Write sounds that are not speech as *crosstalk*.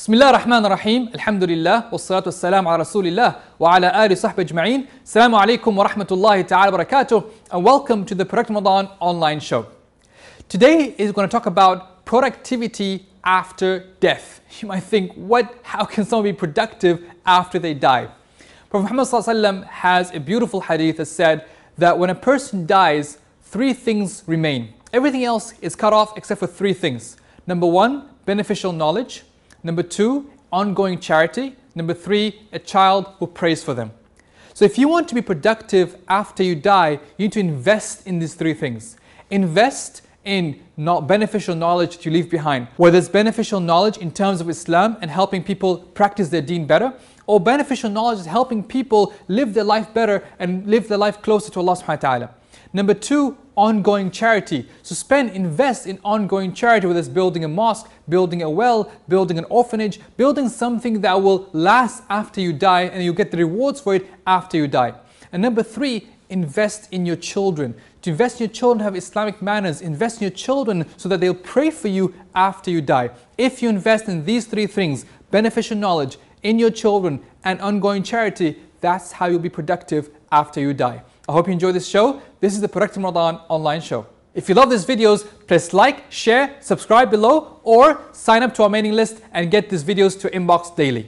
بسم ar الرحمن الرحيم الحمد لله والصلاة والسلام على رسول الله وعلى آله وصحبه أجمعين السلام عليكم ورحمة الله تعالى وبركاته and welcome to the Product Ramadan online show. Today is going to talk about productivity after death. *laughs* You might think, what? How can someone be productive after they die? Prophet Muhammad ﷺ has a beautiful hadith that said that when a person dies, three things remain. Everything else is cut off except for three things. Number one, beneficial knowledge. Number two, ongoing charity. Number three, a child who prays for them. So if you want to be productive after you die, you need to invest in these three things. Invest in not beneficial knowledge that you leave behind, whether it's beneficial knowledge in terms of Islam and helping people practice their deen better, or beneficial knowledge is helping people live their life better and live their life closer to Allah subhanahu wa ta'ala. Number two, ongoing charity. So spend, invest in ongoing charity, whether it's building a mosque, building a well, building an orphanage, building something that will last after you die and you get the rewards for it after you die. And number three, invest in your children. To invest in your children, have Islamic manners. Invest in your children so that they'll pray for you after you die. If you invest in these three things, beneficial knowledge, in your children, and ongoing charity, that's how you'll be productive after you die. I hope you enjoy this show. This is the Protecting Ramadan online show. If you love these videos, press like, share, subscribe below, or sign up to our mailing list and get these videos to inbox daily.